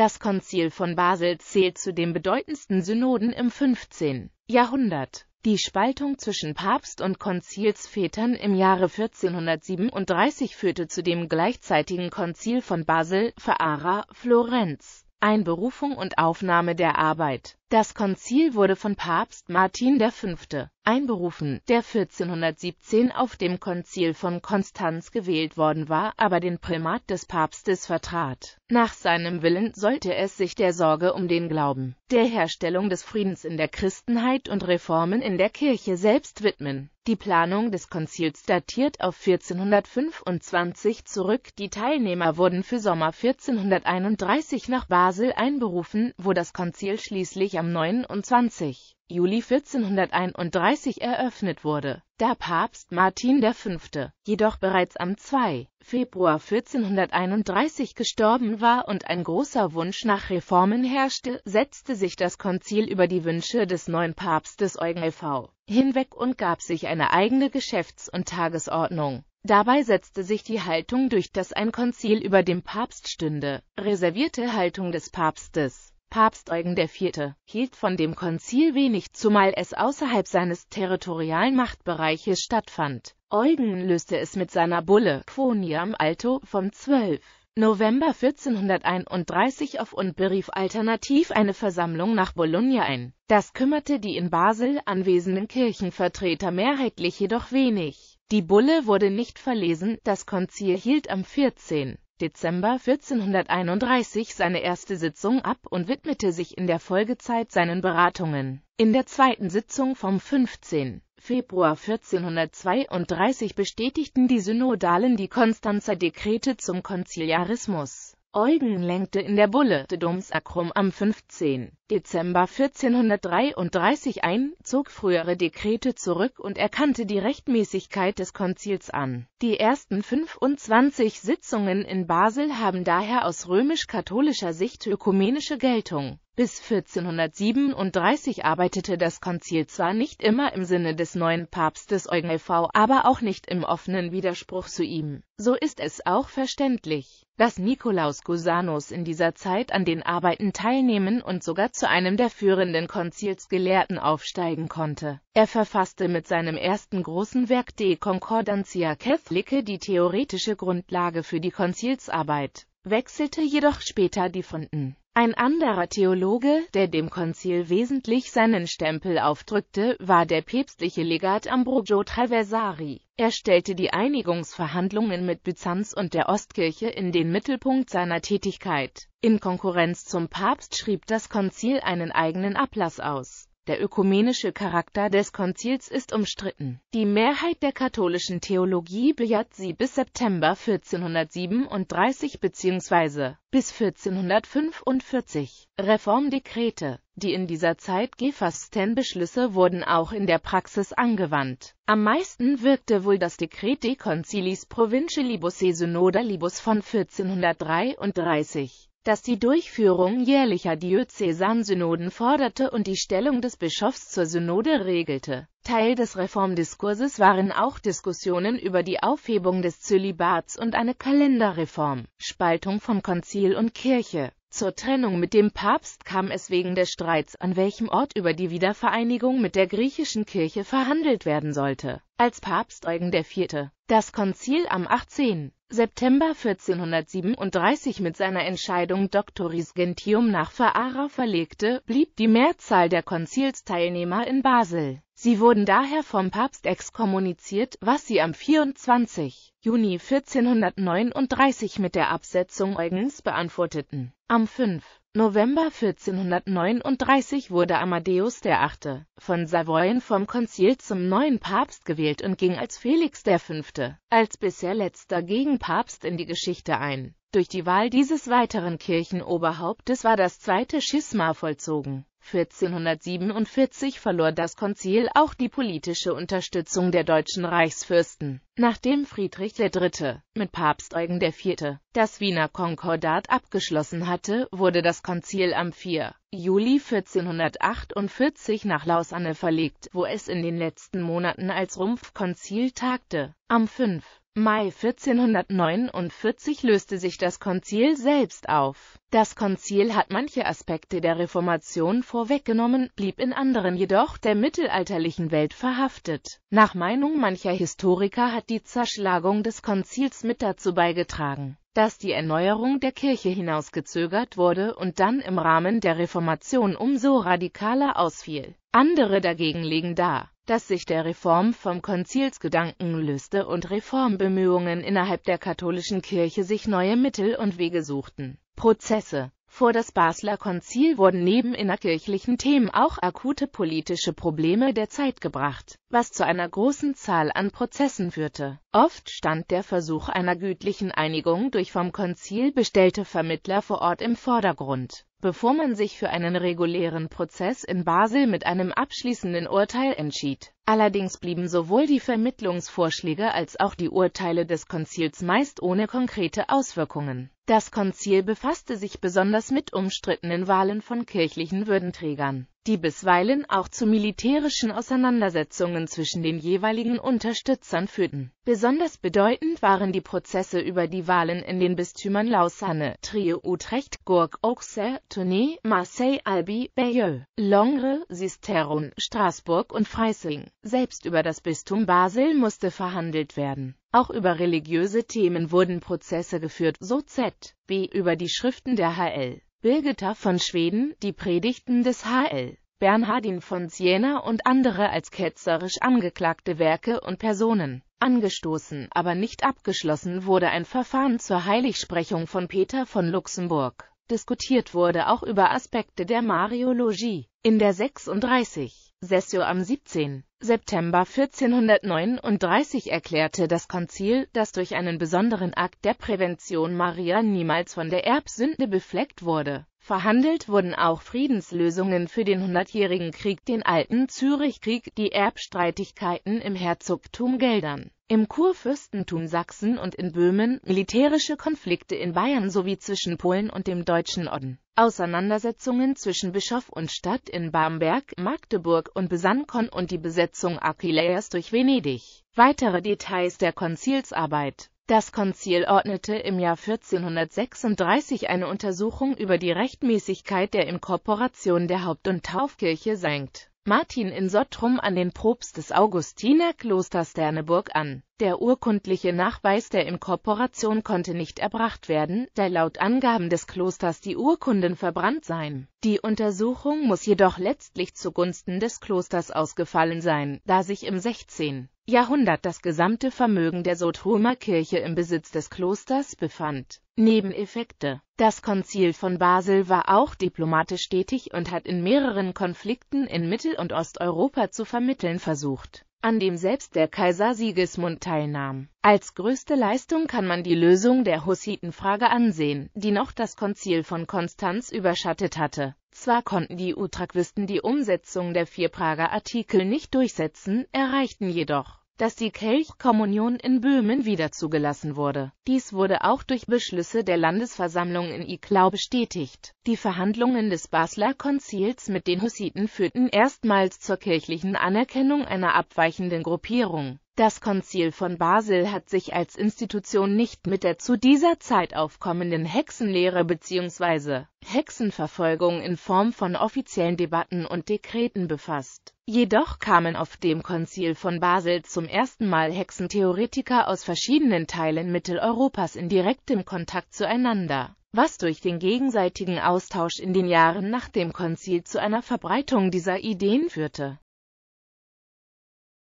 Das Konzil von Basel zählt zu den bedeutendsten Synoden im 15. Jahrhundert. Die Spaltung zwischen Papst und Konzilsvätern im Jahre 1437 führte zu dem gleichzeitigen Konzil von Basel, Ferrara, Florenz, Einberufung und Aufnahme der Arbeit das Konzil wurde von Papst Martin V. einberufen, der 1417 auf dem Konzil von Konstanz gewählt worden war, aber den Primat des Papstes vertrat. Nach seinem Willen sollte es sich der Sorge um den Glauben, der Herstellung des Friedens in der Christenheit und Reformen in der Kirche selbst widmen. Die Planung des Konzils datiert auf 1425 zurück. Die Teilnehmer wurden für Sommer 1431 nach Basel einberufen, wo das Konzil schließlich am 29. Juli 1431 eröffnet wurde, da Papst Martin V. jedoch bereits am 2. Februar 1431 gestorben war und ein großer Wunsch nach Reformen herrschte, setzte sich das Konzil über die Wünsche des neuen Papstes Eugen e.V. hinweg und gab sich eine eigene Geschäfts- und Tagesordnung. Dabei setzte sich die Haltung durch, dass ein Konzil über dem Papst stünde, reservierte Haltung des Papstes. Papst Eugen IV., hielt von dem Konzil wenig, zumal es außerhalb seines territorialen Machtbereiches stattfand. Eugen löste es mit seiner Bulle Quoniam Alto vom 12. November 1431 auf und berief alternativ eine Versammlung nach Bologna ein. Das kümmerte die in Basel anwesenden Kirchenvertreter mehrheitlich jedoch wenig. Die Bulle wurde nicht verlesen, das Konzil hielt am 14. Dezember 1431 seine erste Sitzung ab und widmete sich in der Folgezeit seinen Beratungen. In der zweiten Sitzung vom 15. Februar 1432 bestätigten die Synodalen die Konstanzer Dekrete zum Konziliarismus. Eugen lenkte in der Bulle de Domsacrum am 15. Dezember 1433 ein, zog frühere Dekrete zurück und erkannte die Rechtmäßigkeit des Konzils an. Die ersten 25 Sitzungen in Basel haben daher aus römisch-katholischer Sicht ökumenische Geltung. Bis 1437 arbeitete das Konzil zwar nicht immer im Sinne des neuen Papstes Eugen LV, aber auch nicht im offenen Widerspruch zu ihm. So ist es auch verständlich, dass Nikolaus Gusanus in dieser Zeit an den Arbeiten teilnehmen und sogar zu einem der führenden Konzilsgelehrten aufsteigen konnte. Er verfasste mit seinem ersten großen Werk De Concordantia Catholica die theoretische Grundlage für die Konzilsarbeit, wechselte jedoch später die Funden. Ein anderer Theologe, der dem Konzil wesentlich seinen Stempel aufdrückte, war der päpstliche Legat Ambrogio Traversari. Er stellte die Einigungsverhandlungen mit Byzanz und der Ostkirche in den Mittelpunkt seiner Tätigkeit. In Konkurrenz zum Papst schrieb das Konzil einen eigenen Ablass aus der ökumenische Charakter des Konzils ist umstritten. Die Mehrheit der katholischen Theologie bejaht sie bis September 1437 bzw. bis 1445. Reformdekrete die in dieser Zeit gefassten Beschlüsse wurden auch in der Praxis angewandt. Am meisten wirkte wohl das Dekret De Conciliis Provincialibus e Synoda Libus von 1433 das die Durchführung jährlicher Diözesansynoden forderte und die Stellung des Bischofs zur Synode regelte. Teil des Reformdiskurses waren auch Diskussionen über die Aufhebung des Zölibats und eine Kalenderreform, Spaltung von Konzil und Kirche. Zur Trennung mit dem Papst kam es wegen des Streits, an welchem Ort über die Wiedervereinigung mit der griechischen Kirche verhandelt werden sollte. Als Papst Eugen IV. das Konzil am 18. September 1437 mit seiner Entscheidung Doctoris Gentium nach Ferrara verlegte, blieb die Mehrzahl der Konzilsteilnehmer in Basel. Sie wurden daher vom Papst exkommuniziert, was sie am 24. Juni 1439 mit der Absetzung Eugens beantworteten. Am 5. November 1439 wurde Amadeus VIII. von Savoyen vom Konzil zum neuen Papst gewählt und ging als Felix V. als bisher letzter Gegenpapst in die Geschichte ein. Durch die Wahl dieses weiteren Kirchenoberhauptes war das zweite Schisma vollzogen 1447 verlor das Konzil auch die politische Unterstützung der deutschen Reichsfürsten, nachdem Friedrich III. mit Papst Eugen IV. das Wiener Konkordat abgeschlossen hatte, wurde das Konzil am 4. Juli 1448 nach Lausanne verlegt, wo es in den letzten Monaten als Rumpfkonzil tagte. Am 5. Mai 1449 löste sich das Konzil selbst auf. Das Konzil hat manche Aspekte der Reformation vorweggenommen, blieb in anderen jedoch der mittelalterlichen Welt verhaftet. Nach Meinung mancher Historiker hat die Zerschlagung des Konzils mit dazu beigetragen, dass die Erneuerung der Kirche hinausgezögert wurde und dann im Rahmen der Reformation umso radikaler ausfiel. Andere dagegen legen dar, dass sich der Reform vom Konzilsgedanken löste und Reformbemühungen innerhalb der katholischen Kirche sich neue Mittel und Wege suchten. Prozesse vor das Basler Konzil wurden neben innerkirchlichen Themen auch akute politische Probleme der Zeit gebracht, was zu einer großen Zahl an Prozessen führte. Oft stand der Versuch einer gütlichen Einigung durch vom Konzil bestellte Vermittler vor Ort im Vordergrund, bevor man sich für einen regulären Prozess in Basel mit einem abschließenden Urteil entschied. Allerdings blieben sowohl die Vermittlungsvorschläge als auch die Urteile des Konzils meist ohne konkrete Auswirkungen. Das Konzil befasste sich besonders mit umstrittenen Wahlen von kirchlichen Würdenträgern die bisweilen auch zu militärischen Auseinandersetzungen zwischen den jeweiligen Unterstützern führten. Besonders bedeutend waren die Prozesse über die Wahlen in den Bistümern Lausanne, Trier, Utrecht, Gourg, Auxerre, Tournai, Marseille, Albi, Bayeux, Langres, Sisteron, Straßburg und Freising. Selbst über das Bistum Basel musste verhandelt werden. Auch über religiöse Themen wurden Prozesse geführt, so Z.B. über die Schriften der HL. Birgitta von Schweden, die Predigten des Hl. Bernhardin von Siena und andere als ketzerisch angeklagte Werke und Personen. Angestoßen, aber nicht abgeschlossen wurde ein Verfahren zur Heiligsprechung von Peter von Luxemburg. Diskutiert wurde auch über Aspekte der Mariologie. In der 36 Sessio am 17. September 1439 erklärte das Konzil, dass durch einen besonderen Akt der Prävention Maria niemals von der Erbsünde befleckt wurde. Verhandelt wurden auch Friedenslösungen für den Hundertjährigen Krieg, den Alten Zürichkrieg, die Erbstreitigkeiten im Herzogtum Geldern, im Kurfürstentum Sachsen und in Böhmen, militärische Konflikte in Bayern sowie zwischen Polen und dem Deutschen Orden, Auseinandersetzungen zwischen Bischof und Stadt in Bamberg, Magdeburg und Besankon und die Besetzung Aquileias durch Venedig. Weitere Details der Konzilsarbeit das Konzil ordnete im Jahr 1436 eine Untersuchung über die Rechtmäßigkeit der Inkorporation der Haupt- und Taufkirche St. Martin in Sottrum an den Propst des Augustinerklosters Sterneburg an. Der urkundliche Nachweis der Inkorporation konnte nicht erbracht werden, da laut Angaben des Klosters die Urkunden verbrannt seien. Die Untersuchung muss jedoch letztlich zugunsten des Klosters ausgefallen sein, da sich im 16. Jahrhundert das gesamte Vermögen der Sothomer Kirche im Besitz des Klosters befand. Nebeneffekte Das Konzil von Basel war auch diplomatisch tätig und hat in mehreren Konflikten in Mittel- und Osteuropa zu vermitteln versucht an dem selbst der Kaiser Sigismund teilnahm. Als größte Leistung kann man die Lösung der Hussitenfrage ansehen, die noch das Konzil von Konstanz überschattet hatte. Zwar konnten die Utraquisten die Umsetzung der vier Prager Artikel nicht durchsetzen, erreichten jedoch dass die Kelchkommunion in Böhmen wieder zugelassen wurde. Dies wurde auch durch Beschlüsse der Landesversammlung in Iklau bestätigt. Die Verhandlungen des Basler Konzils mit den Hussiten führten erstmals zur kirchlichen Anerkennung einer abweichenden Gruppierung das Konzil von Basel hat sich als Institution nicht mit der zu dieser Zeit aufkommenden Hexenlehre bzw. Hexenverfolgung in Form von offiziellen Debatten und Dekreten befasst. Jedoch kamen auf dem Konzil von Basel zum ersten Mal Hexentheoretiker aus verschiedenen Teilen Mitteleuropas in direktem Kontakt zueinander was durch den gegenseitigen Austausch in den Jahren nach dem Konzil zu einer Verbreitung dieser Ideen führte